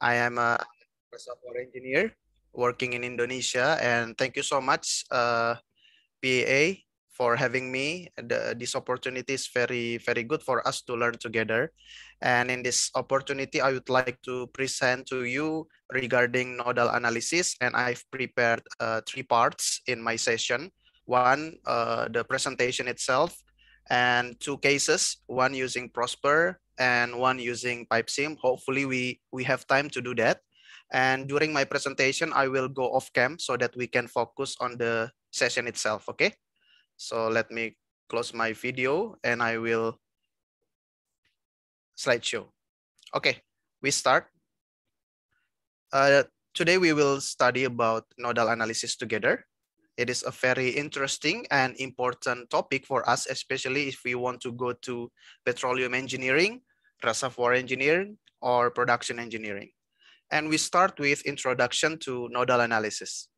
I am a software engineer working in Indonesia. And thank you so much, uh, PA, for having me. The, this opportunity is very, very good for us to learn together. And in this opportunity, I would like to present to you regarding nodal analysis. And I've prepared uh, three parts in my session. One, uh, the presentation itself, and two cases, one using Prosper, and one using pipe sim. Hopefully we, we have time to do that. And during my presentation, I will go off cam so that we can focus on the session itself, okay? So let me close my video and I will slideshow. Okay, we start. Uh, today we will study about nodal analysis together. It is a very interesting and important topic for us, especially if we want to go to petroleum engineering reservoir engineering or production engineering. And we start with introduction to nodal analysis.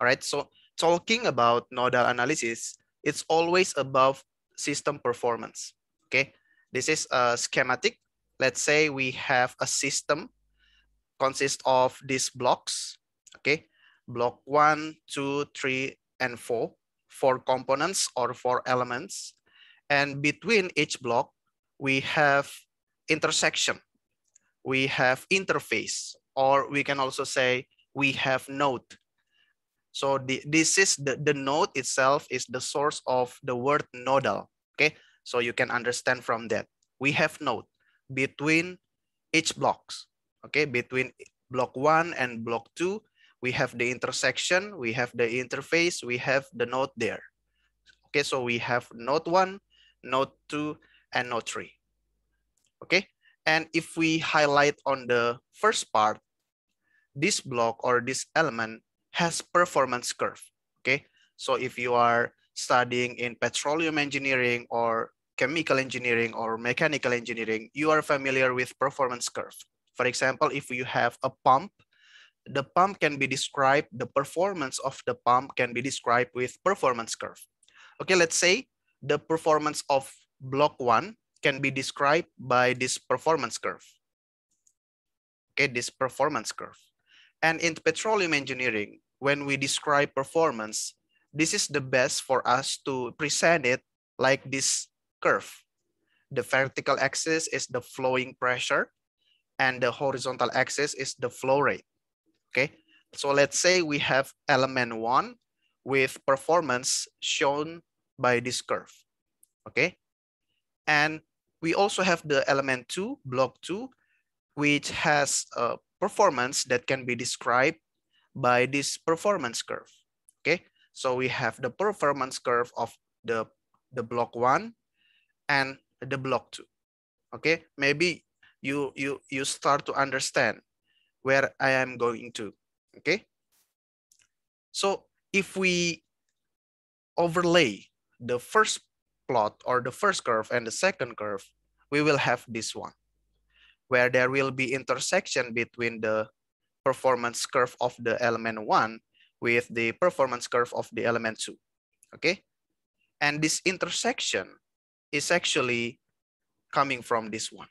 All right, so talking about nodal analysis, it's always about system performance, okay? This is a schematic. Let's say we have a system consists of these blocks, okay? Block one, two, three, and four, four components or four elements. And between each block, we have intersection, we have interface, or we can also say we have node. So the, this is the, the node itself is the source of the word nodal. Okay, so you can understand from that. We have node between each blocks. Okay, between block one and block two, we have the intersection, we have the interface, we have the node there. Okay, so we have node one, node two, and no three. Okay. And if we highlight on the first part, this block or this element has performance curve. Okay. So if you are studying in petroleum engineering or chemical engineering or mechanical engineering, you are familiar with performance curve. For example, if you have a pump, the pump can be described, the performance of the pump can be described with performance curve. Okay, let's say the performance of block one can be described by this performance curve. Okay, this performance curve. And in petroleum engineering, when we describe performance, this is the best for us to present it like this curve. The vertical axis is the flowing pressure and the horizontal axis is the flow rate, okay? So let's say we have element one with performance shown by this curve, okay? And we also have the element two, block two, which has a performance that can be described by this performance curve. Okay, so we have the performance curve of the, the block one and the block two. Okay, maybe you, you, you start to understand where I am going to. Okay, so if we overlay the first plot or the first curve and the second curve, we will have this one where there will be intersection between the performance curve of the element one with the performance curve of the element two, okay? And this intersection is actually coming from this one,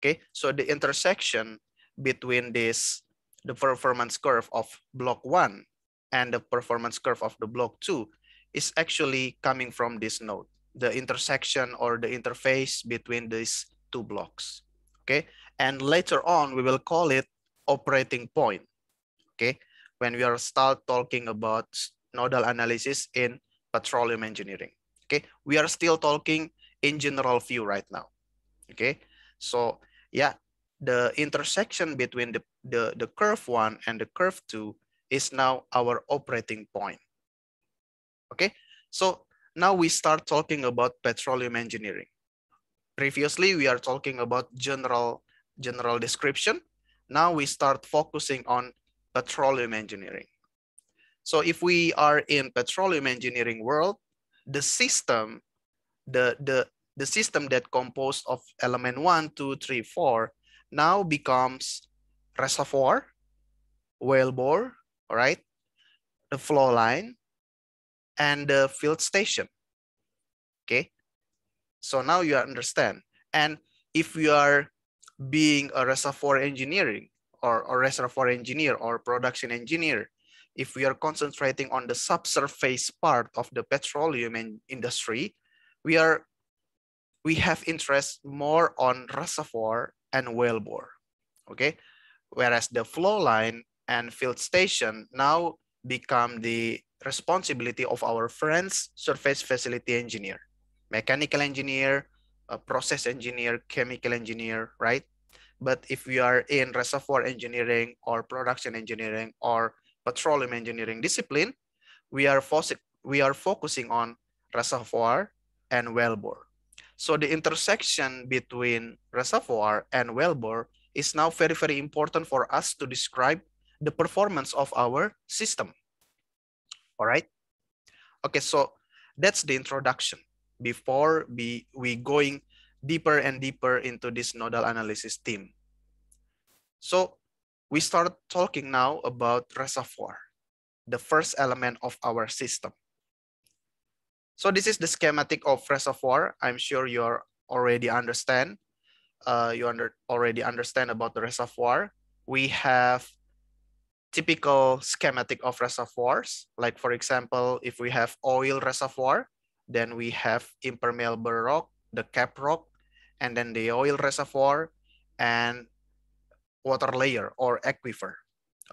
okay? So the intersection between this, the performance curve of block one and the performance curve of the block two is actually coming from this node, the intersection or the interface between these two blocks. Okay. And later on, we will call it operating point. Okay. When we are start talking about nodal analysis in petroleum engineering. Okay. We are still talking in general view right now. Okay. So yeah, the intersection between the, the, the curve one and the curve two is now our operating point. Okay, so now we start talking about petroleum engineering. Previously, we are talking about general, general description. Now we start focusing on petroleum engineering. So if we are in petroleum engineering world, the system, the, the, the system that composed of element one, two, three, four, now becomes reservoir, bore. all right, the flow line, and the field station. Okay, so now you understand. And if you are being a reservoir engineering or a reservoir engineer or production engineer, if we are concentrating on the subsurface part of the petroleum industry, we are we have interest more on reservoir and wellbore, okay? Whereas the flow line and field station now become the responsibility of our friends, surface facility engineer, mechanical engineer, uh, process engineer, chemical engineer, right? But if we are in reservoir engineering or production engineering or petroleum engineering discipline, we are, we are focusing on reservoir and wellbore. So the intersection between reservoir and wellbore is now very, very important for us to describe the performance of our system all right? Okay, so that's the introduction before we, we going deeper and deeper into this nodal analysis theme. So we start talking now about reservoir, the first element of our system. So this is the schematic of reservoir. I'm sure you are already understand. Uh, you under, already understand about the reservoir. We have typical schematic of reservoirs. Like for example, if we have oil reservoir, then we have impermeable rock, the cap rock, and then the oil reservoir and water layer or aquifer.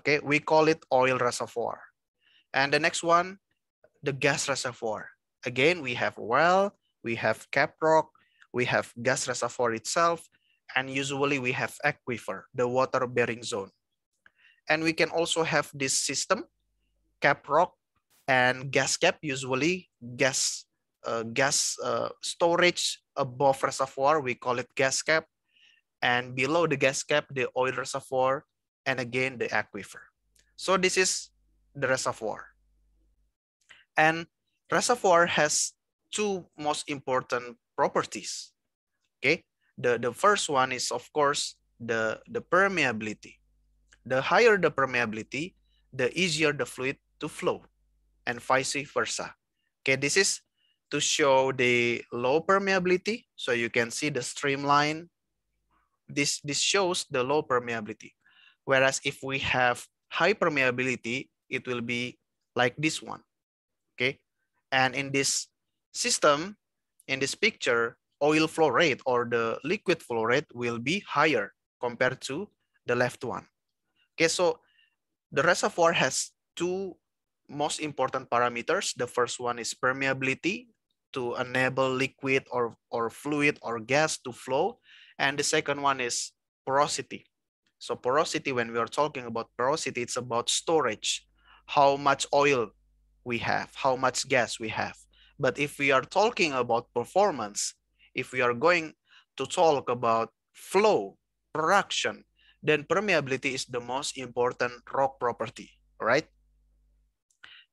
Okay, we call it oil reservoir. And the next one, the gas reservoir. Again, we have well, we have cap rock, we have gas reservoir itself, and usually we have aquifer, the water bearing zone and we can also have this system cap rock and gas cap usually gas uh, gas uh, storage above reservoir we call it gas cap and below the gas cap the oil reservoir and again the aquifer so this is the reservoir and reservoir has two most important properties okay the the first one is of course the the permeability the higher the permeability, the easier the fluid to flow and vice versa. Okay, this is to show the low permeability. So you can see the streamline. This, this shows the low permeability. Whereas if we have high permeability, it will be like this one. Okay. And in this system, in this picture, oil flow rate or the liquid flow rate will be higher compared to the left one. Okay, so the reservoir has two most important parameters. The first one is permeability to enable liquid or, or fluid or gas to flow. And the second one is porosity. So porosity, when we are talking about porosity, it's about storage, how much oil we have, how much gas we have. But if we are talking about performance, if we are going to talk about flow, production, then permeability is the most important rock property, right?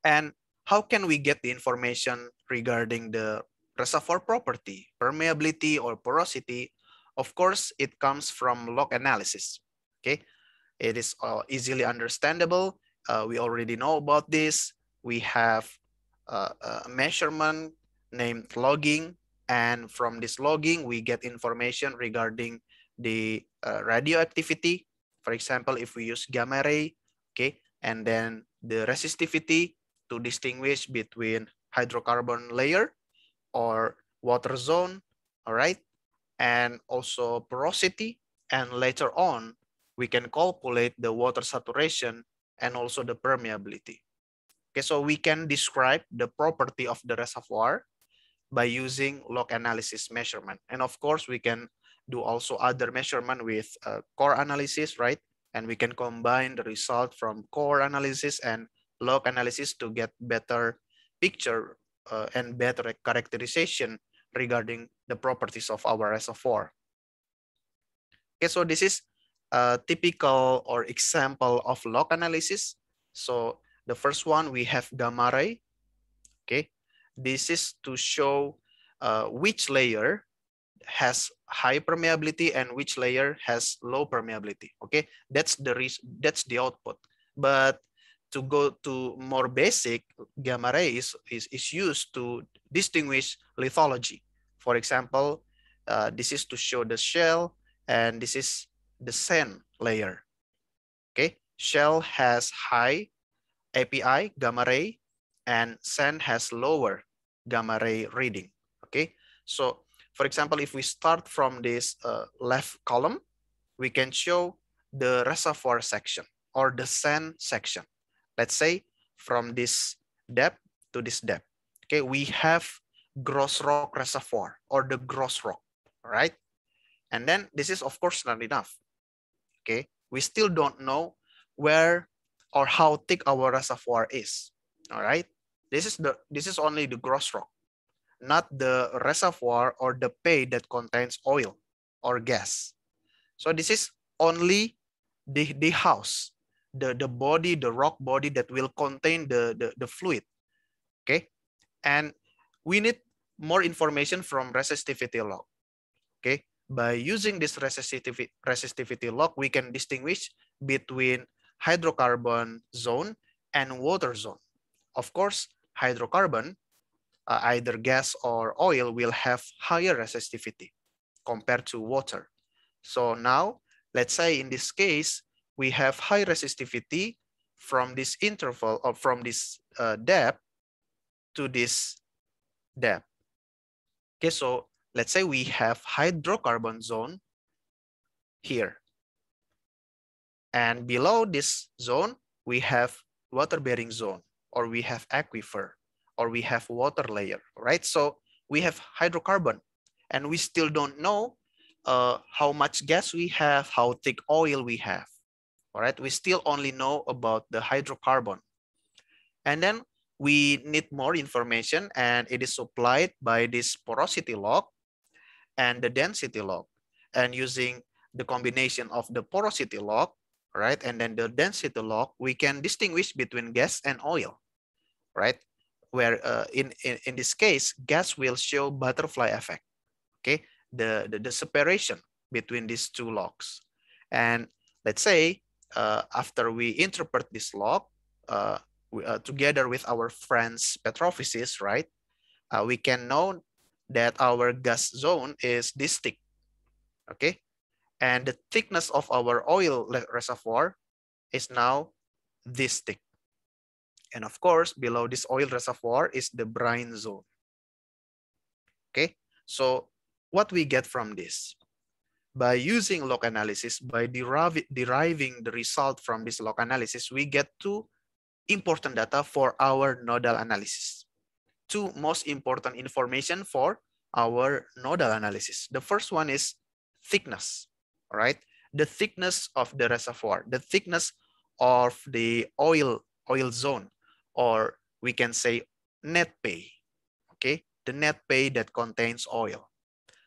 And how can we get the information regarding the reservoir property, permeability or porosity? Of course, it comes from log analysis, okay? It is uh, easily understandable. Uh, we already know about this. We have uh, a measurement named logging. And from this logging, we get information regarding the uh, radioactivity for example, if we use gamma ray, okay, and then the resistivity to distinguish between hydrocarbon layer or water zone, all right, and also porosity. And later on, we can calculate the water saturation and also the permeability. Okay, so we can describe the property of the reservoir by using log analysis measurement. And of course, we can do also other measurement with uh, core analysis, right? And we can combine the result from core analysis and log analysis to get better picture uh, and better characterization regarding the properties of our reservoir. Okay, so this is a typical or example of log analysis. So the first one, we have gamma ray. Okay, this is to show uh, which layer has high permeability and which layer has low permeability. Okay, that's the that's the output. But to go to more basic, gamma ray is, is, is used to distinguish lithology. For example, uh, this is to show the shell and this is the sand layer. Okay, shell has high API gamma ray and sand has lower gamma ray reading. Okay, so for example, if we start from this uh, left column, we can show the reservoir section or the sand section. Let's say from this depth to this depth. Okay, we have gross rock reservoir or the gross rock, right? And then this is of course not enough. Okay, we still don't know where or how thick our reservoir is. All right, this is the this is only the gross rock not the reservoir or the pay that contains oil or gas. So this is only the, the house, the, the body, the rock body that will contain the, the, the fluid. Okay. And we need more information from resistivity log. Okay. By using this resistivity, resistivity log, we can distinguish between hydrocarbon zone and water zone. Of course, hydrocarbon uh, either gas or oil will have higher resistivity compared to water. So now, let's say in this case, we have high resistivity from this interval or from this uh, depth to this depth. Okay, so let's say we have hydrocarbon zone here. And below this zone, we have water-bearing zone or we have aquifer or we have water layer, right? So we have hydrocarbon and we still don't know uh, how much gas we have, how thick oil we have, all right? We still only know about the hydrocarbon. And then we need more information and it is supplied by this porosity log and the density log. And using the combination of the porosity log, right? And then the density log, we can distinguish between gas and oil, right? where uh, in, in, in this case, gas will show butterfly effect, okay? The, the, the separation between these two logs. And let's say uh, after we interpret this log uh, we, uh, together with our friends petrophysists, right? Uh, we can know that our gas zone is this thick, okay? And the thickness of our oil reservoir is now this thick. And of course, below this oil reservoir is the brine zone. Okay, so what we get from this? By using log analysis, by deriving the result from this log analysis, we get two important data for our nodal analysis. Two most important information for our nodal analysis. The first one is thickness, all right? The thickness of the reservoir, the thickness of the oil, oil zone or we can say net pay, okay? The net pay that contains oil.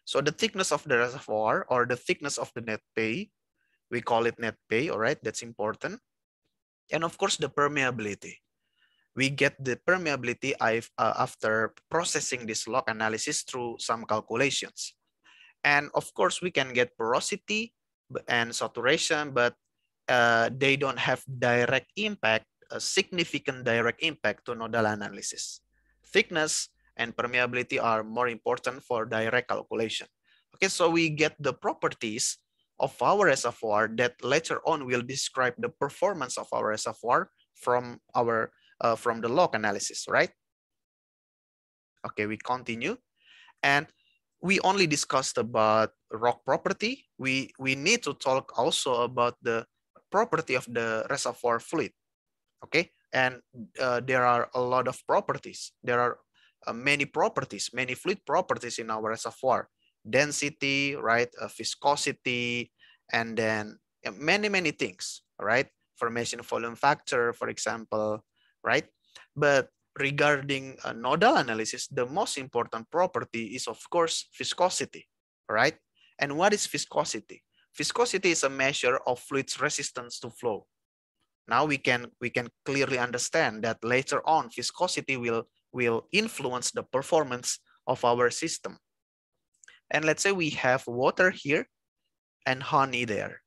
So the thickness of the reservoir or the thickness of the net pay, we call it net pay, all right? That's important. And of course, the permeability. We get the permeability uh, after processing this log analysis through some calculations. And of course, we can get porosity and saturation, but uh, they don't have direct impact a significant direct impact to nodal analysis. Thickness and permeability are more important for direct calculation. Okay, so we get the properties of our reservoir that later on will describe the performance of our reservoir from our uh, from the log analysis, right? Okay, we continue. And we only discussed about rock property. We, we need to talk also about the property of the reservoir fluid okay and uh, there are a lot of properties there are uh, many properties many fluid properties in our reservoir density right uh, viscosity and then uh, many many things right formation volume factor for example right but regarding uh, nodal analysis the most important property is of course viscosity right and what is viscosity viscosity is a measure of fluid's resistance to flow now we can we can clearly understand that later on viscosity will will influence the performance of our system and let's say we have water here and honey there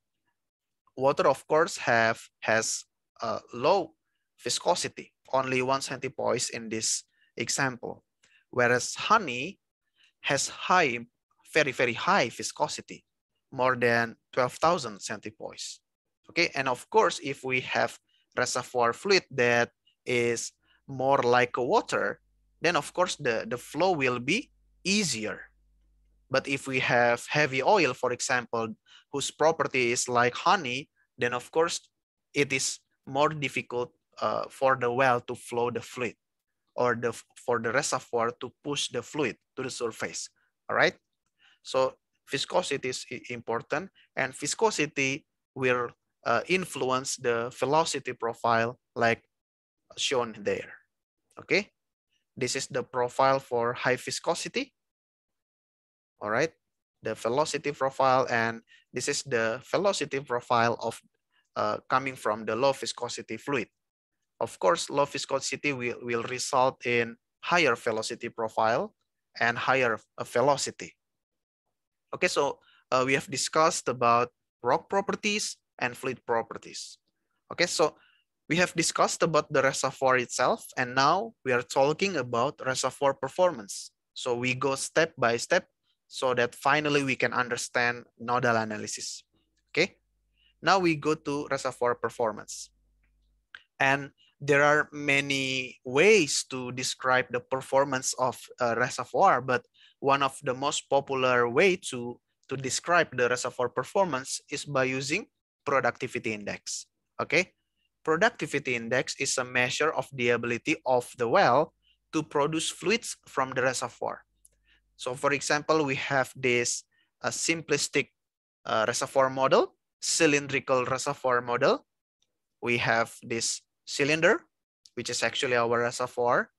water of course have has a low viscosity only one centipoise in this example whereas honey has high very very high viscosity more than 12,000 centipoise Okay, and of course, if we have reservoir fluid that is more like water, then of course the, the flow will be easier. But if we have heavy oil, for example, whose property is like honey, then of course it is more difficult uh, for the well to flow the fluid or the for the reservoir to push the fluid to the surface. All right. So viscosity is important and viscosity will uh, influence the velocity profile like shown there. Okay, this is the profile for high viscosity. All right, the velocity profile, and this is the velocity profile of uh, coming from the low viscosity fluid. Of course, low viscosity will, will result in higher velocity profile and higher uh, velocity. Okay, so uh, we have discussed about rock properties, and fluid properties. Okay, so we have discussed about the reservoir itself and now we are talking about reservoir performance. So we go step by step so that finally we can understand nodal analysis. Okay, now we go to reservoir performance. And there are many ways to describe the performance of a reservoir, but one of the most popular way to, to describe the reservoir performance is by using productivity index. Okay, productivity index is a measure of the ability of the well to produce fluids from the reservoir. So for example, we have this uh, simplistic uh, reservoir model, cylindrical reservoir model. We have this cylinder, which is actually our reservoir.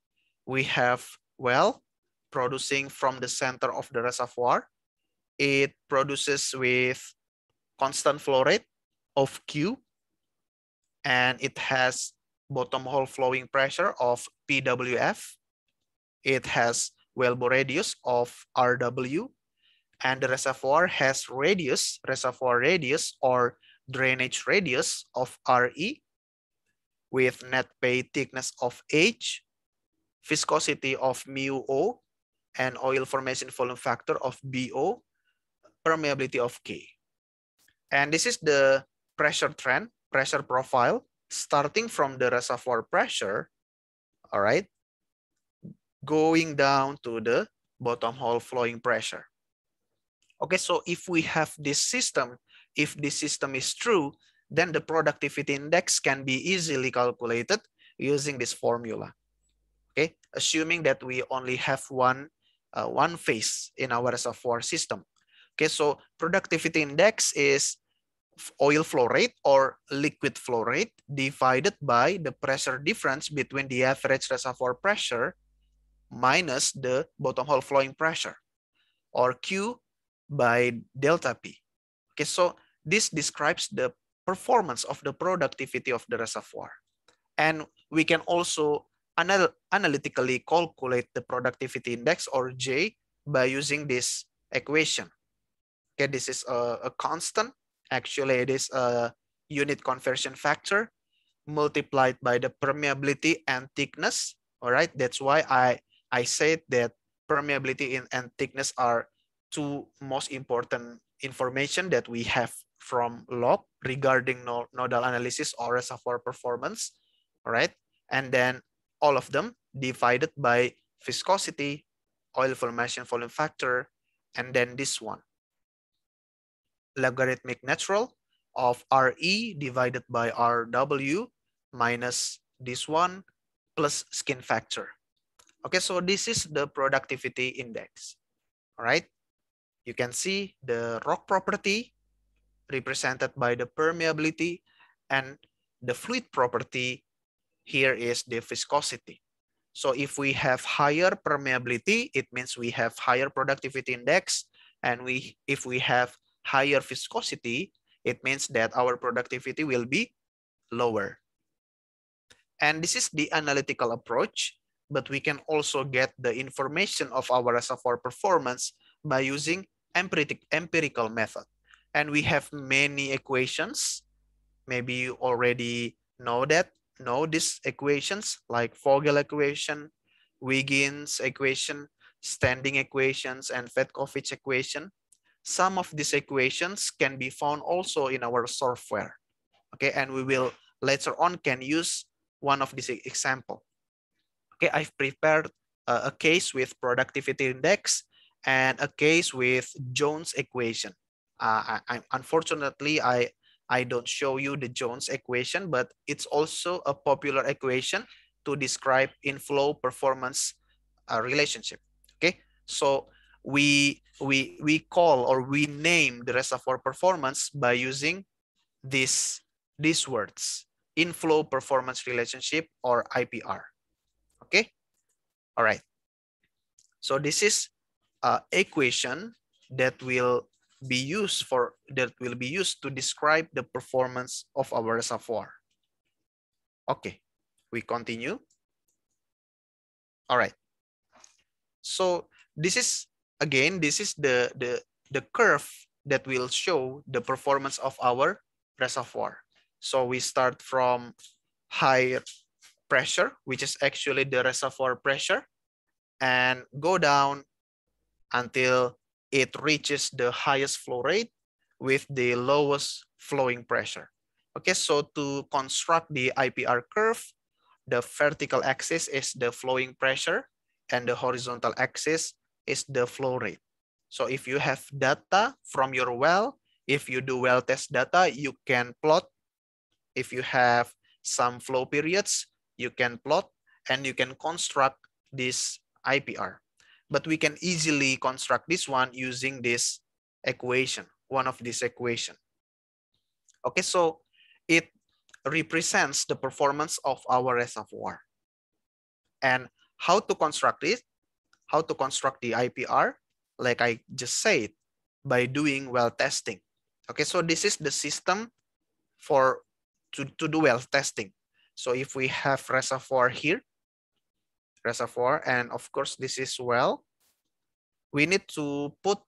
We have well producing from the center of the reservoir. It produces with constant flow rate of Q and it has bottom hole flowing pressure of PWF. It has wellbore radius of RW and the reservoir has radius, reservoir radius or drainage radius of RE with net pay thickness of H, viscosity of mu O and oil formation volume factor of BO, permeability of K. And this is the pressure trend, pressure profile, starting from the reservoir pressure, all right, going down to the bottom hole flowing pressure. Okay, so if we have this system, if this system is true, then the productivity index can be easily calculated using this formula. Okay, assuming that we only have one, uh, one phase in our reservoir system. Okay, so productivity index is oil flow rate or liquid flow rate divided by the pressure difference between the average reservoir pressure minus the bottom hole flowing pressure or Q by delta P. Okay, so this describes the performance of the productivity of the reservoir. And we can also anal analytically calculate the productivity index or J by using this equation. Okay, this is a, a constant Actually, it is a unit conversion factor multiplied by the permeability and thickness. All right, that's why I, I said that permeability and thickness are two most important information that we have from log regarding nodal analysis or reservoir performance. All right, and then all of them divided by viscosity, oil formation volume factor, and then this one logarithmic natural of RE divided by RW minus this one plus skin factor. Okay, so this is the productivity index. All right, you can see the rock property represented by the permeability and the fluid property here is the viscosity. So if we have higher permeability, it means we have higher productivity index. And we, if we have higher viscosity, it means that our productivity will be lower. And this is the analytical approach, but we can also get the information of our reservoir performance by using empirical method. And we have many equations. Maybe you already know that, know these equations like Vogel equation, Wiggins equation, standing equations, and Fedkovich equation. Some of these equations can be found also in our software. Okay, and we will later on can use one of these example. Okay, I've prepared a case with productivity index and a case with Jones equation. Uh, I, I, unfortunately, I, I don't show you the Jones equation, but it's also a popular equation to describe inflow performance uh, relationship. Okay, so we we we call or we name the reservoir performance by using this these words inflow performance relationship or IPR okay all right so this is a equation that will be used for that will be used to describe the performance of our reservoir okay we continue all right so this is again, this is the, the, the curve that will show the performance of our reservoir. So we start from higher pressure, which is actually the reservoir pressure, and go down until it reaches the highest flow rate with the lowest flowing pressure. Okay, so to construct the IPR curve, the vertical axis is the flowing pressure and the horizontal axis is the flow rate. So if you have data from your well, if you do well test data, you can plot. If you have some flow periods, you can plot and you can construct this IPR. But we can easily construct this one using this equation, one of this equation. Okay, so it represents the performance of our reservoir. And how to construct it? how to construct the IPR, like I just said, by doing well testing. Okay, so this is the system for to, to do well testing. So if we have reservoir here, reservoir, and of course this is well, we need to put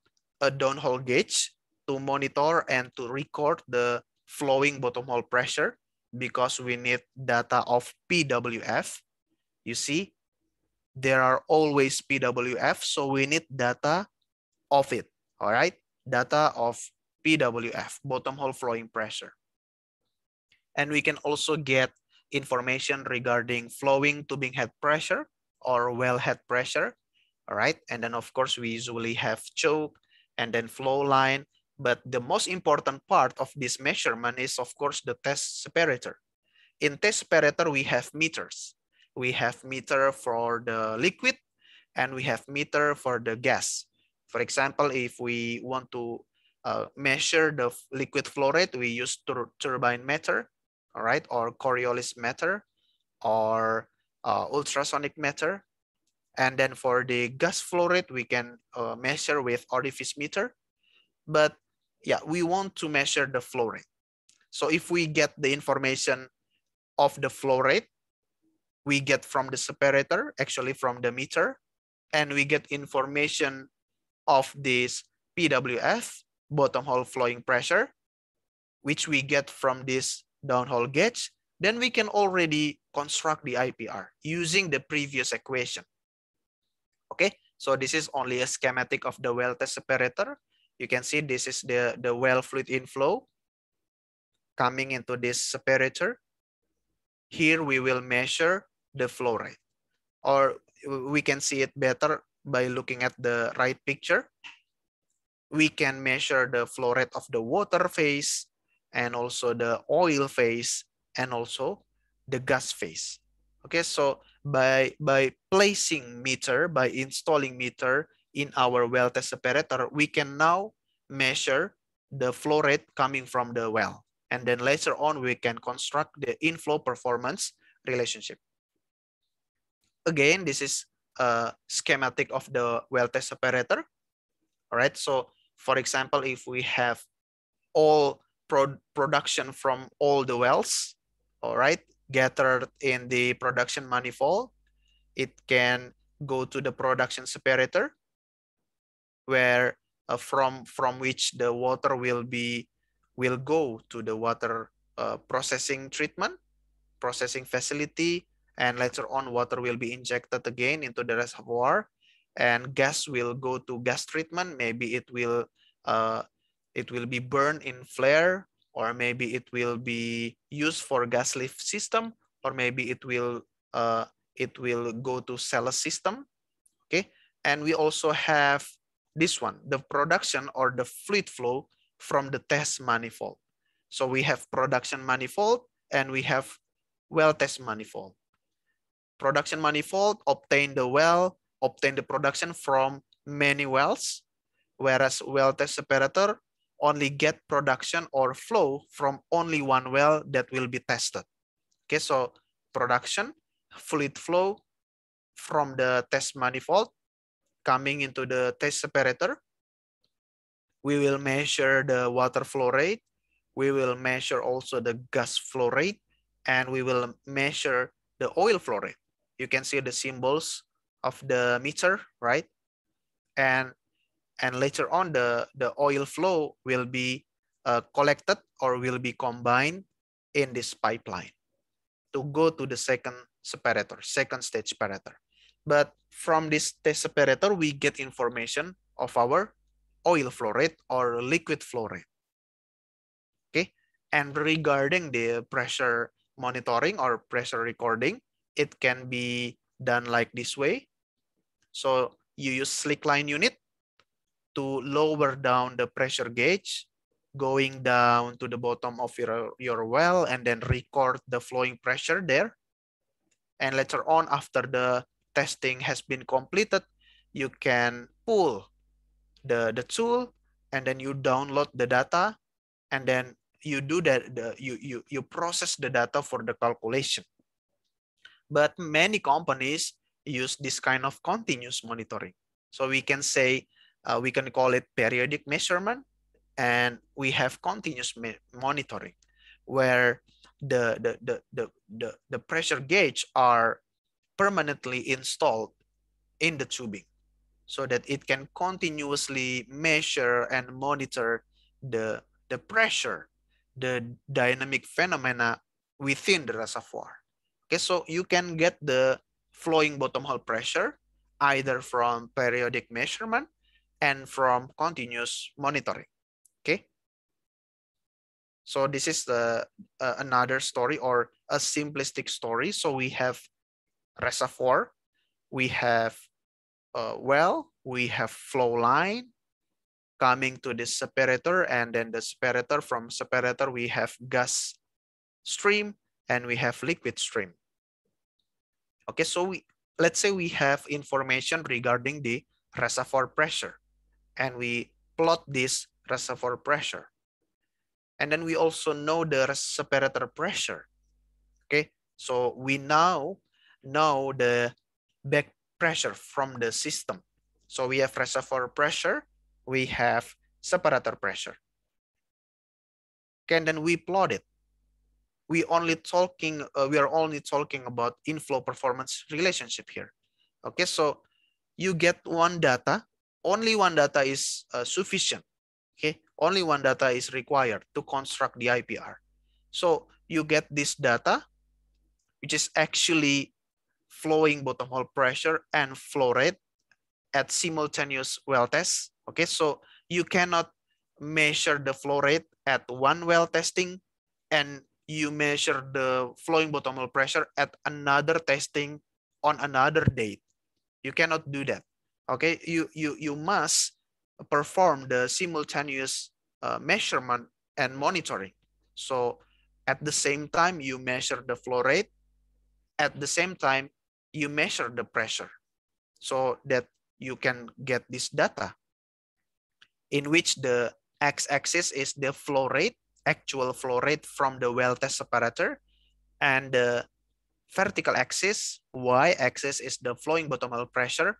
a downhole gauge to monitor and to record the flowing bottom hole pressure because we need data of PWF. You see, there are always PWF, so we need data of it, all right? Data of PWF, bottom hole flowing pressure. And we can also get information regarding flowing tubing head pressure or well head pressure, all right? And then of course, we usually have choke and then flow line, but the most important part of this measurement is of course the test separator. In test separator, we have meters we have meter for the liquid and we have meter for the gas. For example, if we want to uh, measure the liquid flow rate, we use tur turbine meter, all right, or Coriolis meter, or uh, ultrasonic meter. And then for the gas flow rate, we can uh, measure with orifice meter. But yeah, we want to measure the flow rate. So if we get the information of the flow rate, we get from the separator, actually from the meter, and we get information of this PWF, bottom hole flowing pressure, which we get from this downhole gauge, then we can already construct the IPR using the previous equation. Okay, so this is only a schematic of the well test separator. You can see this is the, the well fluid inflow coming into this separator. Here we will measure the flow rate. Or we can see it better by looking at the right picture. We can measure the flow rate of the water phase and also the oil phase and also the gas phase. Okay, so by, by placing meter, by installing meter in our well test separator, we can now measure the flow rate coming from the well. And then later on, we can construct the inflow performance relationship again, this is a schematic of the well test operator. All right. So for example, if we have all pro production from all the wells, all right, gathered in the production manifold, it can go to the production separator where uh, from from which the water will be will go to the water uh, processing treatment processing facility and later on, water will be injected again into the reservoir and gas will go to gas treatment. Maybe it will, uh, it will be burned in flare or maybe it will be used for gas lift system or maybe it will, uh, it will go to cellar system. Okay. And we also have this one, the production or the fluid flow from the test manifold. So we have production manifold and we have well test manifold production manifold, obtain the well, obtain the production from many wells, whereas well test separator only get production or flow from only one well that will be tested. Okay, so production, fluid flow from the test manifold coming into the test separator. We will measure the water flow rate. We will measure also the gas flow rate and we will measure the oil flow rate you can see the symbols of the meter, right? And and later on the the oil flow will be uh, collected or will be combined in this pipeline to go to the second separator, second stage separator. But from this test separator, we get information of our oil flow rate or liquid flow rate. Okay, and regarding the pressure monitoring or pressure recording, it can be done like this way. So you use slick line unit to lower down the pressure gauge going down to the bottom of your, your well and then record the flowing pressure there. And later on, after the testing has been completed, you can pull the, the tool and then you download the data and then you do that the, you, you, you process the data for the calculation but many companies use this kind of continuous monitoring. So we can say, uh, we can call it periodic measurement, and we have continuous monitoring where the, the, the, the, the, the pressure gauge are permanently installed in the tubing so that it can continuously measure and monitor the, the pressure, the dynamic phenomena within the reservoir. Okay, so you can get the flowing bottom hole pressure either from periodic measurement and from continuous monitoring. Okay. So this is the uh, another story or a simplistic story. So we have reservoir, we have uh, well, we have flow line coming to the separator and then the separator from separator we have gas stream and we have liquid stream. Okay, so we let's say we have information regarding the reservoir pressure and we plot this reservoir pressure. And then we also know the separator pressure. Okay, so we now know the back pressure from the system. So we have reservoir pressure, we have separator pressure. Okay, and then we plot it we only talking uh, we are only talking about inflow performance relationship here okay so you get one data only one data is uh, sufficient okay only one data is required to construct the ipr so you get this data which is actually flowing bottom hole pressure and flow rate at simultaneous well tests okay so you cannot measure the flow rate at one well testing and you measure the flowing bottomal pressure at another testing on another date. You cannot do that. Okay, you you you must perform the simultaneous uh, measurement and monitoring. So at the same time you measure the flow rate, at the same time you measure the pressure, so that you can get this data, in which the x-axis is the flow rate actual flow rate from the well test separator and the vertical axis, y-axis is the flowing bottom-hole pressure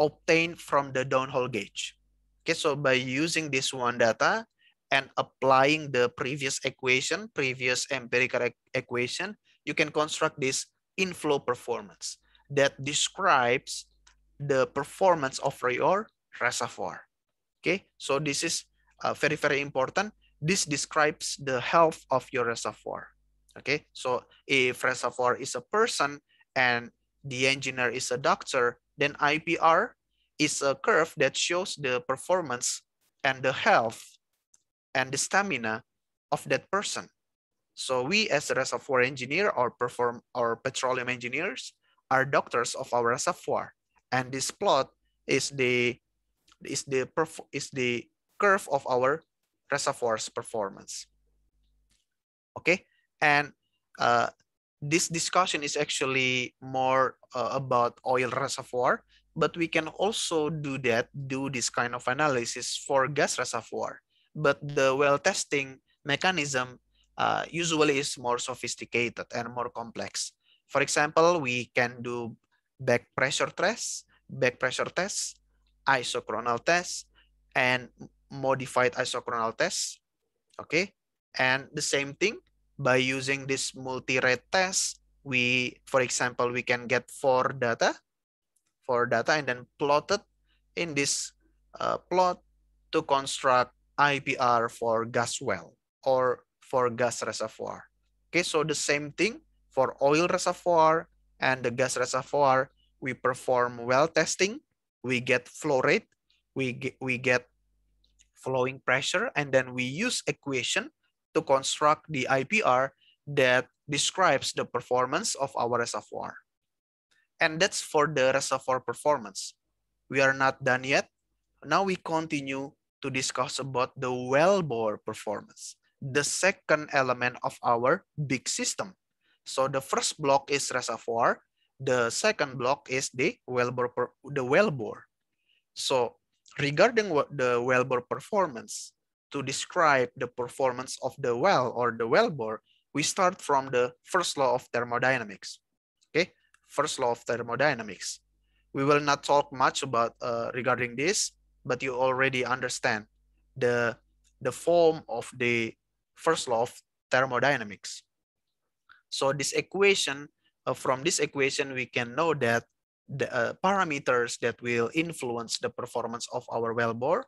obtained from the downhole gauge. Okay, so by using this one data and applying the previous equation, previous empirical equation, you can construct this inflow performance that describes the performance of your reservoir. Okay, so this is uh, very, very important this describes the health of your reservoir. Okay, so if reservoir is a person and the engineer is a doctor, then IPR is a curve that shows the performance and the health and the stamina of that person. So we as a reservoir engineer or perform or petroleum engineers are doctors of our reservoir. And this plot is the is the is the curve of our reservoir's performance. Okay, and uh, this discussion is actually more uh, about oil reservoir, but we can also do that, do this kind of analysis for gas reservoir. But the well testing mechanism uh, usually is more sophisticated and more complex. For example, we can do back pressure tests, back pressure tests, isochronal tests, and modified isochronal test. Okay. And the same thing by using this multi-rate test, we, for example, we can get four data, four data, and then plotted in this uh, plot to construct IPR for gas well or for gas reservoir. Okay, so the same thing for oil reservoir and the gas reservoir, we perform well testing, we get flow rate, we get, we get flowing pressure, and then we use equation to construct the IPR that describes the performance of our reservoir. And that's for the reservoir performance. We are not done yet. Now we continue to discuss about the wellbore performance, the second element of our big system. So the first block is reservoir, the second block is the wellbore the wellbore. So regarding what the wellbore performance, to describe the performance of the well or the wellbore, we start from the first law of thermodynamics. Okay, first law of thermodynamics. We will not talk much about uh, regarding this, but you already understand the the form of the first law of thermodynamics. So this equation, uh, from this equation, we can know that the uh, parameters that will influence the performance of our wellbore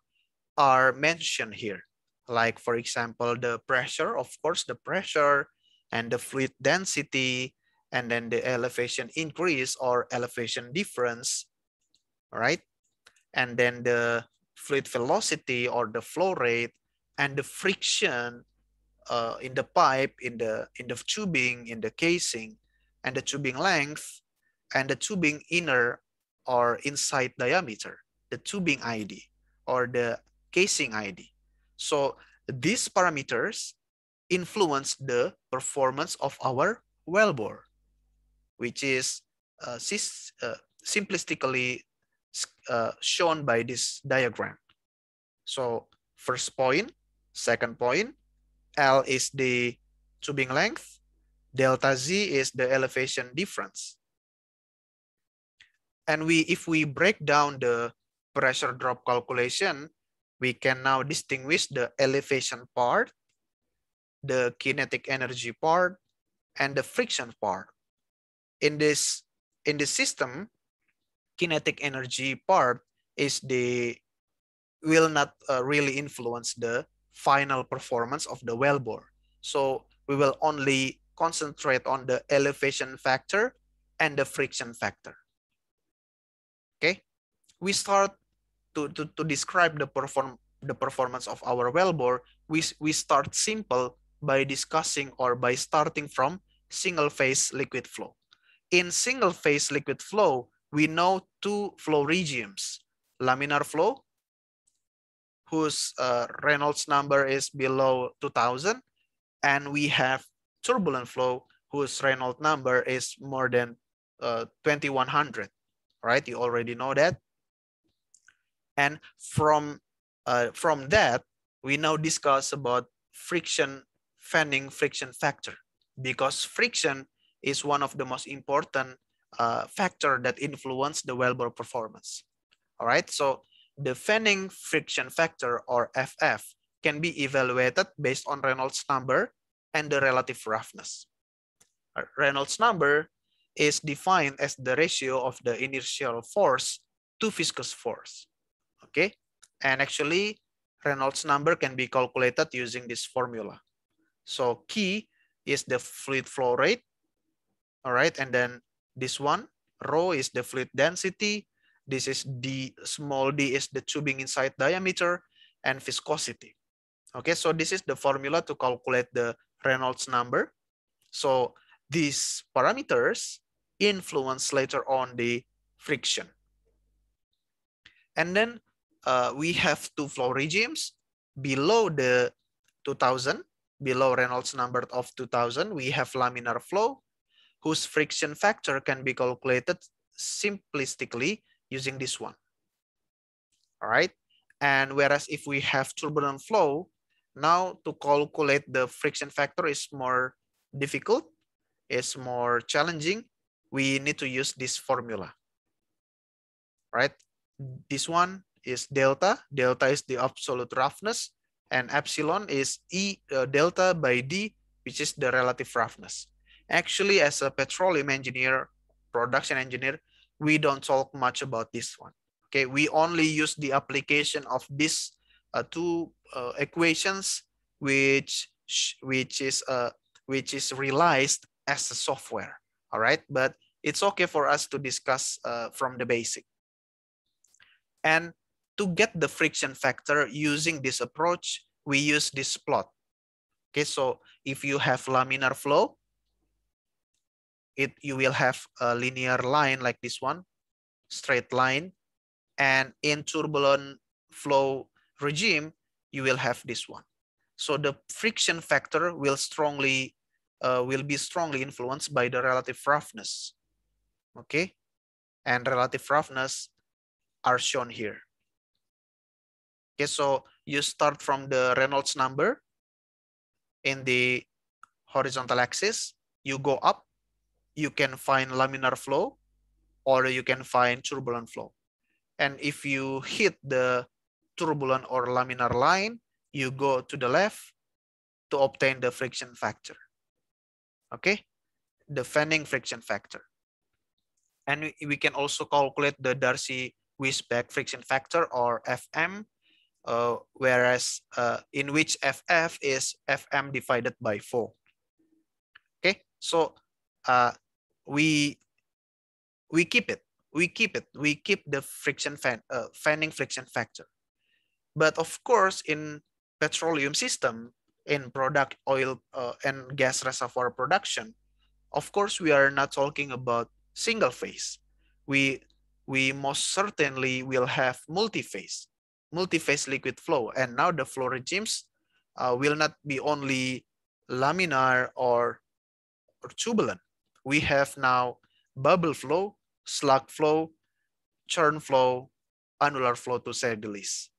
are mentioned here. Like for example, the pressure, of course, the pressure and the fluid density, and then the elevation increase or elevation difference, right? And then the fluid velocity or the flow rate and the friction uh, in the pipe, in the, in the tubing, in the casing, and the tubing length, and the tubing inner or inside diameter, the tubing ID or the casing ID. So these parameters influence the performance of our wellbore, which is uh, uh, simplistically uh, shown by this diagram. So first point, second point, L is the tubing length, delta Z is the elevation difference. And we, if we break down the pressure drop calculation, we can now distinguish the elevation part, the kinetic energy part, and the friction part. In this, in this system, kinetic energy part is the will not uh, really influence the final performance of the wellbore. So we will only concentrate on the elevation factor and the friction factor we start to, to, to describe the perform the performance of our wellbore, we, we start simple by discussing or by starting from single phase liquid flow. In single phase liquid flow, we know two flow regimes, laminar flow, whose uh, Reynolds number is below 2000, and we have turbulent flow, whose Reynolds number is more than uh, 2100, right? You already know that. And from, uh, from that, we now discuss about friction fanning friction factor because friction is one of the most important uh, factor that influence the wellbore performance. All right, so the fanning friction factor or FF can be evaluated based on Reynolds number and the relative roughness. Uh, Reynolds number is defined as the ratio of the inertial force to viscous force. Okay, and actually Reynolds number can be calculated using this formula. So key is the fluid flow rate, all right, and then this one, rho is the fluid density, this is the small d is the tubing inside diameter, and viscosity. Okay, so this is the formula to calculate the Reynolds number. So these parameters influence later on the friction. And then uh, we have two flow regimes below the 2000, below Reynolds number of 2000, we have laminar flow whose friction factor can be calculated simplistically using this one. All right. And whereas if we have turbulent flow, now to calculate the friction factor is more difficult, is more challenging. We need to use this formula, right? This one is delta. Delta is the absolute roughness. And epsilon is E uh, delta by D, which is the relative roughness. Actually, as a petroleum engineer, production engineer, we don't talk much about this one. Okay, we only use the application of these uh, two uh, equations, which which is uh, which is realized as a software. All right, but it's okay for us to discuss uh, from the basic. And to get the friction factor using this approach, we use this plot. Okay, so if you have laminar flow, it you will have a linear line like this one, straight line. And in turbulent flow regime, you will have this one. So the friction factor will strongly uh, will be strongly influenced by the relative roughness. Okay, and relative roughness are shown here. Okay, so you start from the Reynolds number in the horizontal axis. You go up, you can find laminar flow or you can find turbulent flow. And if you hit the turbulent or laminar line, you go to the left to obtain the friction factor. Okay, the fanning friction factor. And we can also calculate the Darcy-Weisbach friction factor or FM uh, whereas uh, in which FF is FM divided by 4. Okay, so uh, we we keep it, we keep it, we keep the friction fan, uh, fanning friction factor. But of course, in petroleum system, in product oil uh, and gas reservoir production, of course, we are not talking about single phase. We we most certainly will have multi-phase multi-phase liquid flow. And now the flow regimes uh, will not be only laminar or, or turbulent. We have now bubble flow, slug flow, churn flow, annular flow to say the least.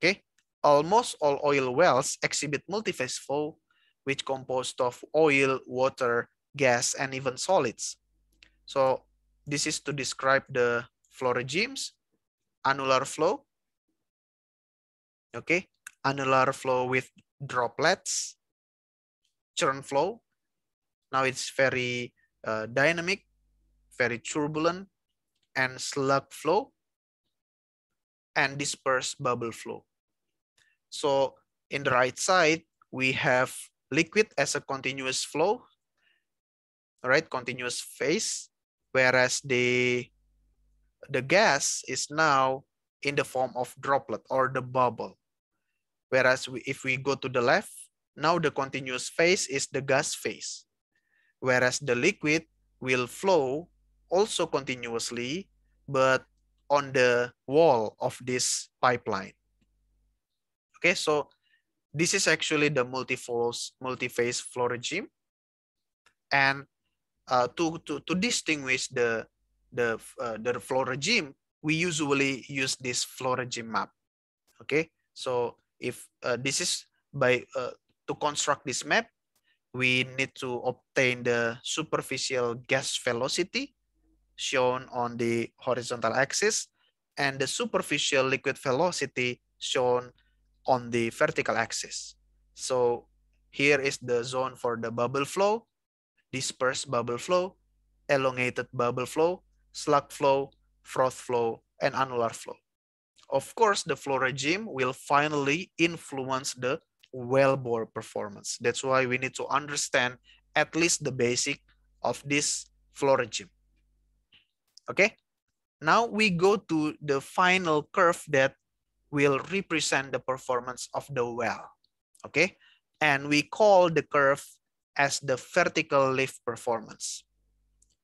Okay, almost all oil wells exhibit multi-phase flow, which composed of oil, water, gas, and even solids. So this is to describe the flow regimes, annular flow, okay? Annular flow with droplets, churn flow. Now it's very uh, dynamic, very turbulent, and slug flow, and dispersed bubble flow. So in the right side, we have liquid as a continuous flow, right? Continuous phase, whereas the the gas is now in the form of droplet or the bubble. Whereas we, if we go to the left, now the continuous phase is the gas phase. Whereas the liquid will flow also continuously, but on the wall of this pipeline. Okay, so this is actually the multi-phase flow regime. And uh, to, to, to distinguish the, the, uh, the flow regime, we usually use this flow regime map. Okay, so if uh, this is by uh, to construct this map we need to obtain the superficial gas velocity shown on the horizontal axis and the superficial liquid velocity shown on the vertical axis. So here is the zone for the bubble flow, dispersed bubble flow, elongated bubble flow, slug flow, froth flow, and annular flow of course, the flow regime will finally influence the wellbore performance. That's why we need to understand at least the basic of this flow regime. Okay, now we go to the final curve that will represent the performance of the well. Okay, and we call the curve as the vertical lift performance.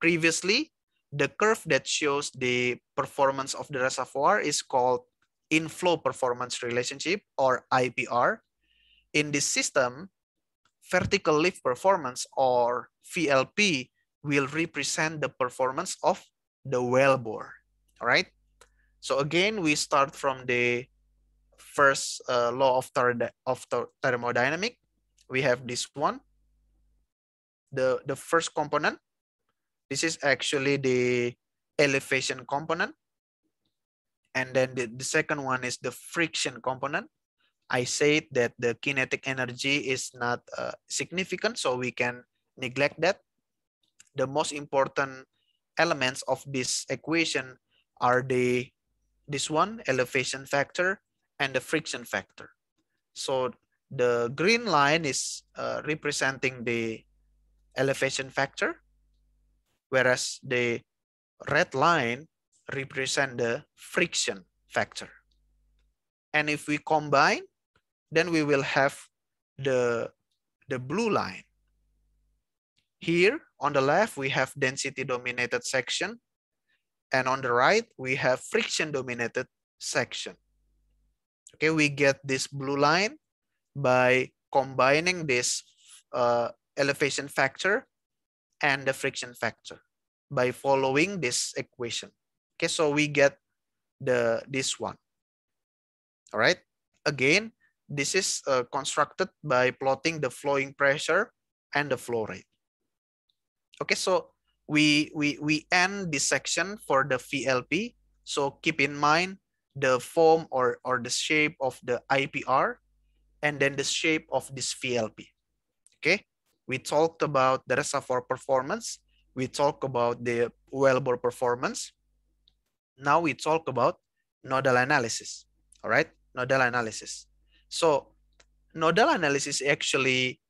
Previously, the curve that shows the performance of the reservoir is called inflow performance relationship or IPR. In this system, vertical lift performance or VLP will represent the performance of the wellbore, all right? So again, we start from the first uh, law of, of thermodynamic. We have this one, the, the first component. This is actually the elevation component. And then the, the second one is the friction component. I said that the kinetic energy is not uh, significant, so we can neglect that. The most important elements of this equation are the this one, elevation factor, and the friction factor. So the green line is uh, representing the elevation factor, whereas the red line represent the friction factor. And if we combine, then we will have the, the blue line. Here on the left, we have density dominated section. And on the right, we have friction dominated section. Okay, we get this blue line by combining this uh, elevation factor and the friction factor by following this equation. Okay, so we get the this one. All right. Again, this is uh, constructed by plotting the flowing pressure and the flow rate. Okay, so we we we end this section for the VLP. So keep in mind the form or or the shape of the IPR, and then the shape of this VLP. Okay, we talked about the reservoir performance. We talked about the wellbore performance. Now we talk about nodal analysis, all right? Nodal analysis. So nodal analysis actually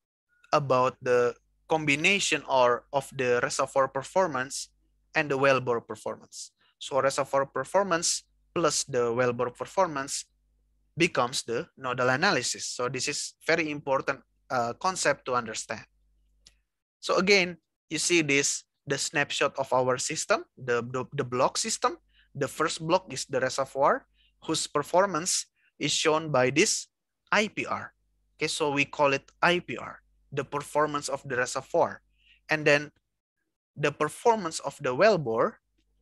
about the combination or of the reservoir performance and the wellbore performance. So reservoir performance plus the wellbore performance becomes the nodal analysis. So this is very important uh, concept to understand. So again, you see this, the snapshot of our system, the, the, the block system. The first block is the reservoir whose performance is shown by this IPR. Okay, so we call it IPR, the performance of the reservoir. And then the performance of the wellbore,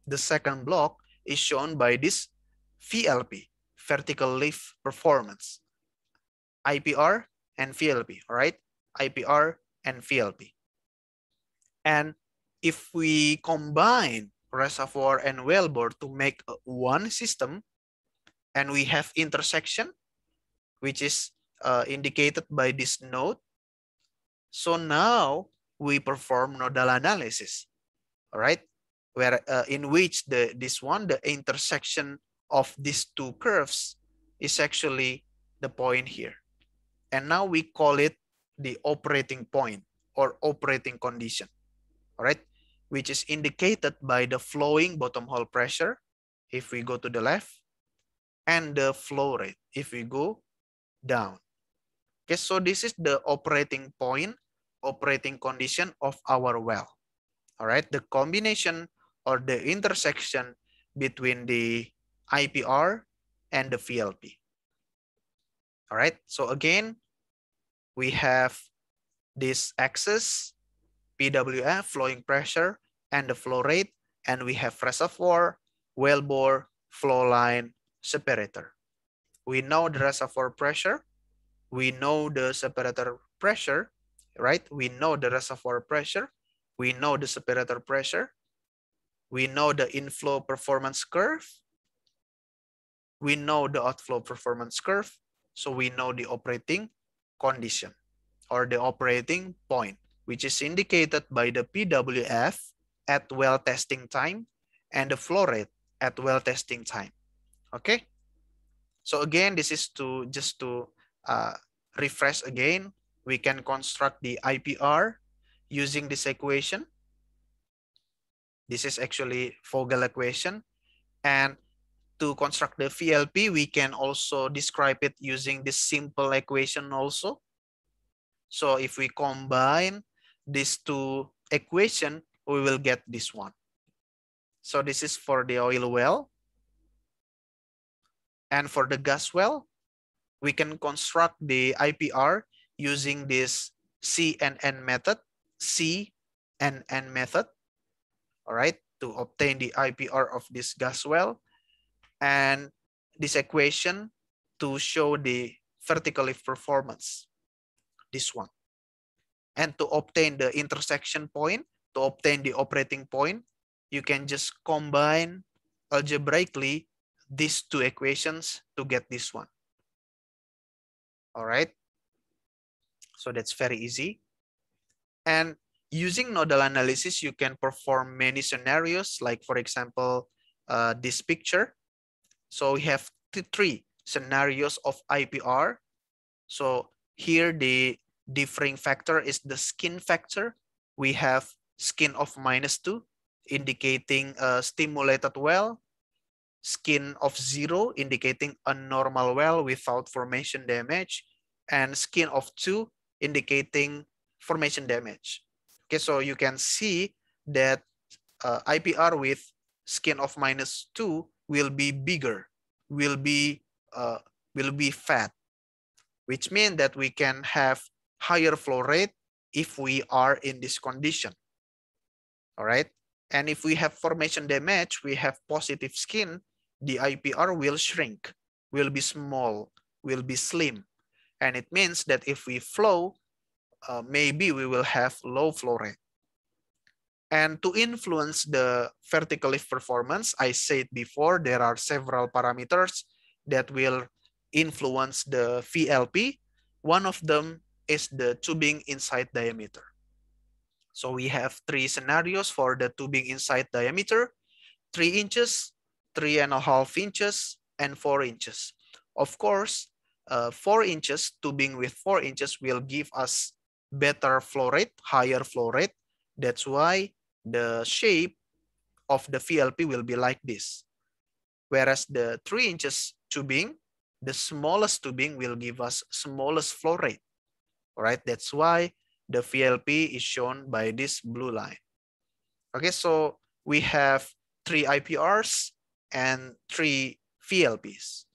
the second block, is shown by this VLP, vertical lift performance. IPR and VLP, all right? IPR and VLP. And if we combine reservoir, and wellbore to make one system, and we have intersection, which is uh, indicated by this node. So now we perform nodal analysis, right? Where uh, in which the this one the intersection of these two curves is actually the point here, and now we call it the operating point or operating condition, all right? which is indicated by the flowing bottom hole pressure if we go to the left and the flow rate if we go down. Okay, so this is the operating point, operating condition of our well. All right, the combination or the intersection between the IPR and the VLP. All right, so again, we have this axis PWF, flowing pressure, and the flow rate, and we have reservoir, wellbore, flow line, separator. We know the reservoir pressure, we know the separator pressure, right? We know the reservoir pressure, we know the separator pressure, we know the inflow performance curve, we know the outflow performance curve, so we know the operating condition or the operating point which is indicated by the PWF at well testing time and the flow rate at well testing time. Okay. So again, this is to just to uh, refresh again, we can construct the IPR using this equation. This is actually Vogel equation. And to construct the VLP, we can also describe it using this simple equation also. So if we combine these two equation, we will get this one. So this is for the oil well. And for the gas well, we can construct the IPR using this CNN method, CNN method, all right, to obtain the IPR of this gas well. And this equation to show the vertical lift performance, this one and to obtain the intersection point, to obtain the operating point, you can just combine algebraically these two equations to get this one. All right. So that's very easy. And using nodal analysis, you can perform many scenarios, like for example, uh, this picture. So we have three scenarios of IPR. So here the differing factor is the skin factor. We have skin of minus 2, indicating a uh, stimulated well, skin of 0, indicating a normal well without formation damage, and skin of 2, indicating formation damage. Okay, so you can see that uh, IPR with skin of minus 2 will be bigger, will be, uh, will be fat, which means that we can have higher flow rate if we are in this condition. All right. And if we have formation damage, we have positive skin, the IPR will shrink, will be small, will be slim. And it means that if we flow, uh, maybe we will have low flow rate. And to influence the vertical lift performance, I said before, there are several parameters that will influence the VLP. One of them is the tubing inside diameter. So we have three scenarios for the tubing inside diameter, three inches, three and a half inches, and four inches. Of course, uh, four inches, tubing with four inches will give us better flow rate, higher flow rate. That's why the shape of the VLP will be like this. Whereas the three inches tubing, the smallest tubing will give us smallest flow rate. All right, that's why the VLP is shown by this blue line. Okay, so we have three IPRs and three VLPs.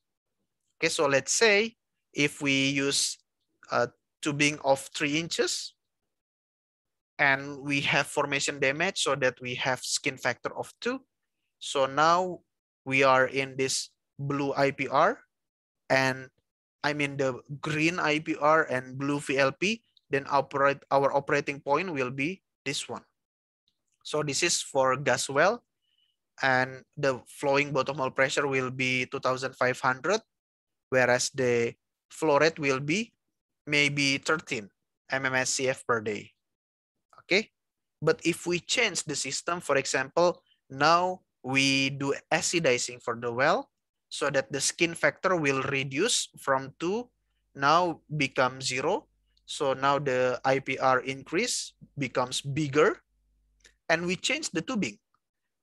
Okay, so let's say if we use a uh, tubing of three inches and we have formation damage so that we have skin factor of two. So now we are in this blue IPR and I mean the green IPR and blue VLP, then operate, our operating point will be this one. So this is for gas well, and the flowing bottom hole pressure will be 2,500, whereas the flow rate will be maybe 13 mmscf per day. Okay, but if we change the system, for example, now we do acidizing for the well, so that the skin factor will reduce from 2 now become 0 so now the IPR increase becomes bigger and we change the tubing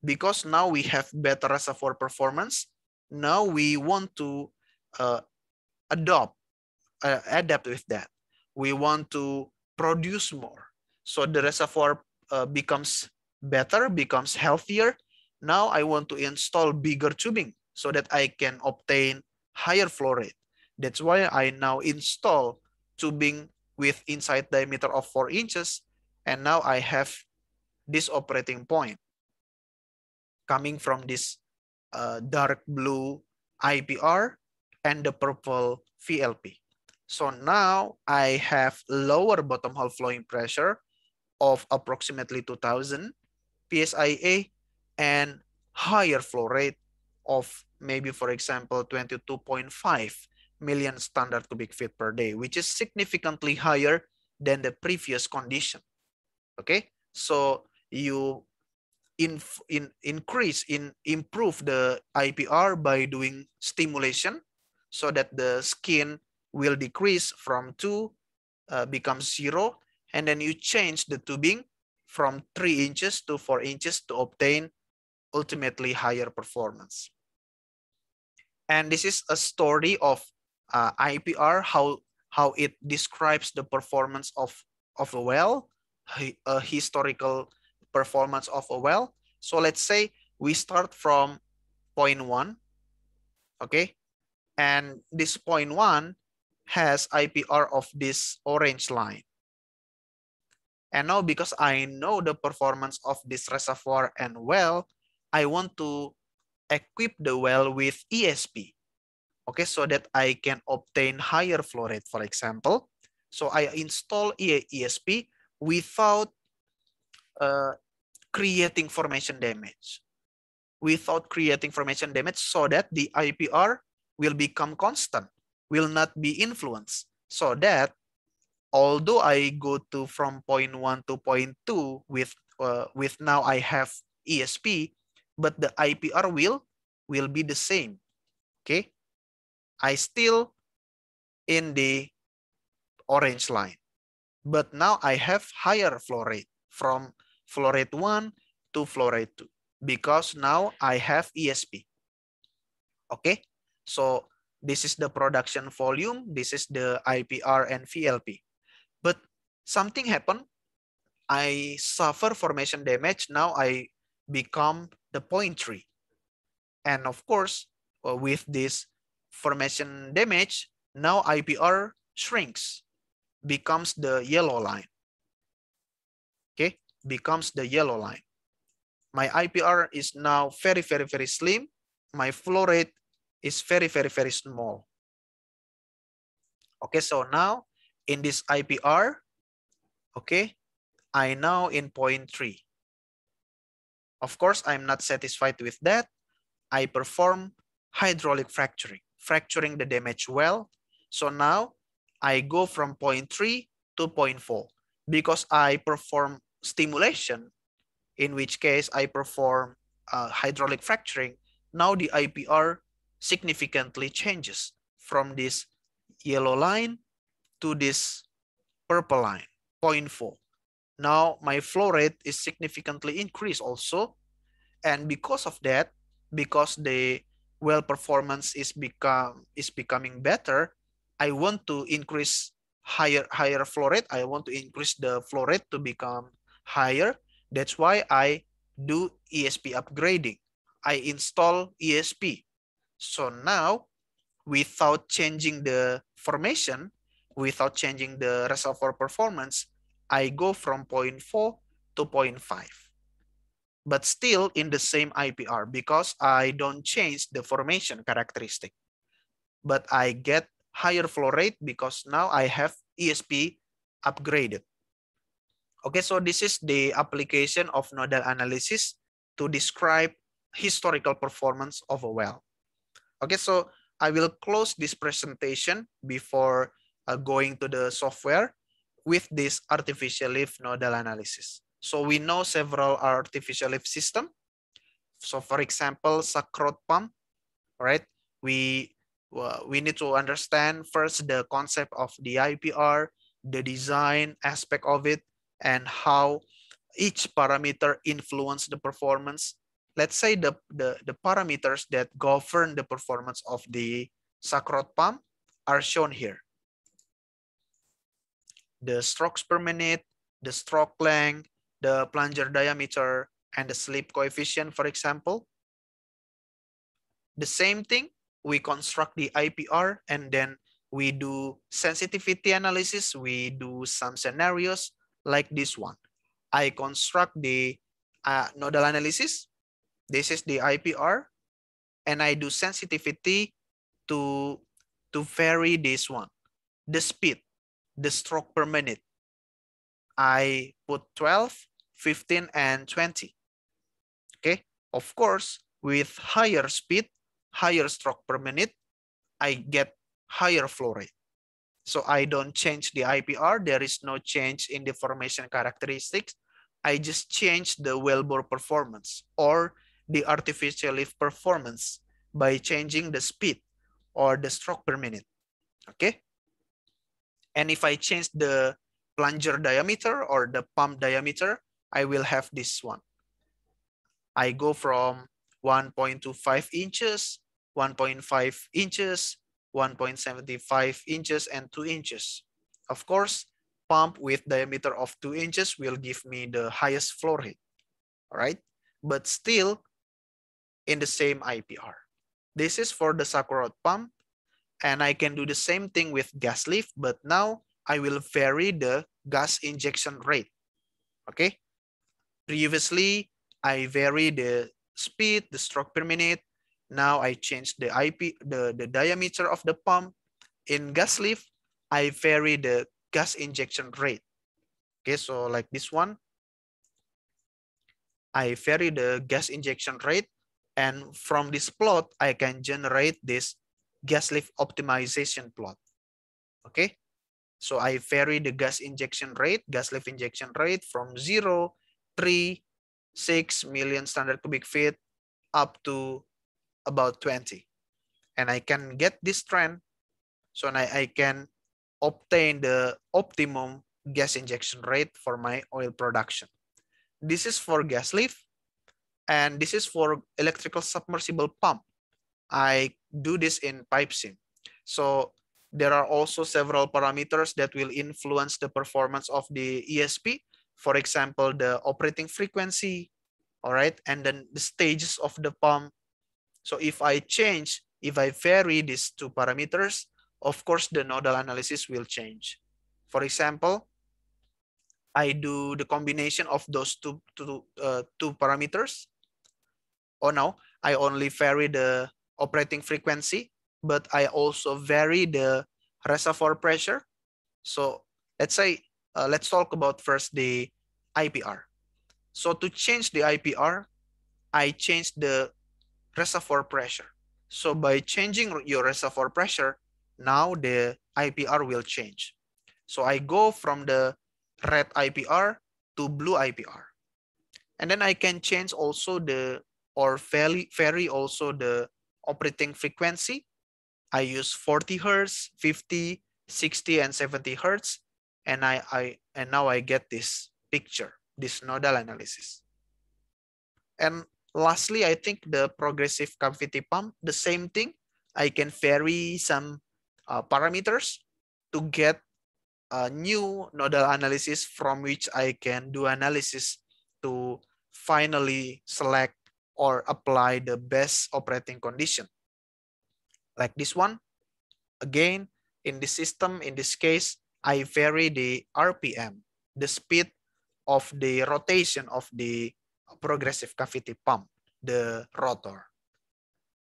because now we have better reservoir performance now we want to uh, adopt uh, adapt with that we want to produce more so the reservoir uh, becomes better becomes healthier now i want to install bigger tubing so that I can obtain higher flow rate. That's why I now install tubing with inside diameter of 4 inches and now I have this operating point coming from this uh, dark blue IPR and the purple VLP. So now I have lower bottom hole flowing pressure of approximately 2000 PSIA and higher flow rate of maybe for example 22.5 million standard cubic feet per day, which is significantly higher than the previous condition. Okay, so you in, in increase in improve the IPR by doing stimulation so that the skin will decrease from two uh, becomes zero, and then you change the tubing from three inches to four inches to obtain ultimately higher performance. And this is a story of uh, IPR, how, how it describes the performance of, of a well, a historical performance of a well. So let's say we start from point one, okay? And this point one has IPR of this orange line. And now because I know the performance of this reservoir and well, I want to equip the well with ESP. Okay, so that I can obtain higher flow rate, for example. So I install ESP without uh, creating formation damage. Without creating formation damage so that the IPR will become constant, will not be influenced. So that although I go to from point one to point two with uh, with now I have ESP, but the IPR will will be the same. Okay? I still in the orange line. But now I have higher flow rate from flow rate 1 to flow rate 2 because now I have ESP. Okay? So this is the production volume, this is the IPR and VLP. But something happened. I suffer formation damage. Now I become the point tree. And of course, uh, with this formation damage, now IPR shrinks, becomes the yellow line. Okay, becomes the yellow line. My IPR is now very, very, very slim. My flow rate is very, very, very small. Okay, so now in this IPR, okay, I now in point three. Of course, I'm not satisfied with that. I perform hydraulic fracturing, fracturing the damaged well. So now I go from point three to point four because I perform stimulation, in which case I perform uh, hydraulic fracturing. Now the IPR significantly changes from this yellow line to this purple line, point four. Now my flow rate is significantly increased also. And because of that, because the well performance is become is becoming better, I want to increase higher higher flow rate. I want to increase the flow rate to become higher. That's why I do ESP upgrading. I install ESP. So now, without changing the formation, without changing the reservoir performance, I go from 0.4 to 0.5, but still in the same IPR because I don't change the formation characteristic, but I get higher flow rate because now I have ESP upgraded. Okay, so this is the application of nodal analysis to describe historical performance of a well. Okay, so I will close this presentation before uh, going to the software with this artificial leaf nodal analysis. So we know several artificial leaf system. So for example, sacrot pump, right? We uh, we need to understand first the concept of the IPR, the design aspect of it, and how each parameter influence the performance. Let's say the, the, the parameters that govern the performance of the sacrot pump are shown here the strokes per minute, the stroke length, the plunger diameter, and the slip coefficient, for example. The same thing, we construct the IPR and then we do sensitivity analysis. We do some scenarios like this one. I construct the uh, nodal analysis. This is the IPR. And I do sensitivity to, to vary this one. The speed the stroke per minute. I put 12, 15, and 20. Okay, of course, with higher speed, higher stroke per minute, I get higher flow rate. So I don't change the IPR. There is no change in the formation characteristics. I just change the wellbore performance or the artificial lift performance by changing the speed or the stroke per minute. Okay. And if I change the plunger diameter or the pump diameter, I will have this one. I go from 1.25 inches, 1.5 inches, 1.75 inches, and 2 inches. Of course, pump with diameter of 2 inches will give me the highest flow rate, all right? But still in the same IPR. This is for the Sakurot pump. And I can do the same thing with gas lift, but now I will vary the gas injection rate. Okay. Previously, I vary the speed, the stroke per minute. Now I change the IP, the, the diameter of the pump. In gas lift, I vary the gas injection rate. Okay, so like this one, I vary the gas injection rate. And from this plot, I can generate this gas lift optimization plot. Okay, so I vary the gas injection rate, gas lift injection rate from 0, 3, 6 million standard cubic feet up to about 20. And I can get this trend. So now I can obtain the optimum gas injection rate for my oil production. This is for gas lift and this is for electrical submersible pump. I do this in PipeSim. So there are also several parameters that will influence the performance of the ESP. For example, the operating frequency, all right, and then the stages of the pump. So if I change, if I vary these two parameters, of course, the nodal analysis will change. For example, I do the combination of those two, two, uh, two parameters. Oh no, I only vary the operating frequency, but I also vary the reservoir pressure. So let's say, uh, let's talk about first the IPR. So to change the IPR, I change the reservoir pressure. So by changing your reservoir pressure, now the IPR will change. So I go from the red IPR to blue IPR. And then I can change also the, or vary, vary also the operating frequency. I use 40 hertz, 50, 60, and 70 hertz. And, I, I, and now I get this picture, this nodal analysis. And lastly, I think the progressive cavity pump, the same thing. I can vary some uh, parameters to get a new nodal analysis from which I can do analysis to finally select or apply the best operating condition. Like this one, again, in this system, in this case, I vary the RPM, the speed of the rotation of the progressive cavity pump, the rotor.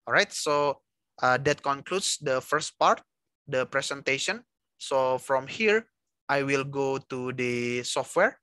All right, so uh, that concludes the first part, the presentation. So from here, I will go to the software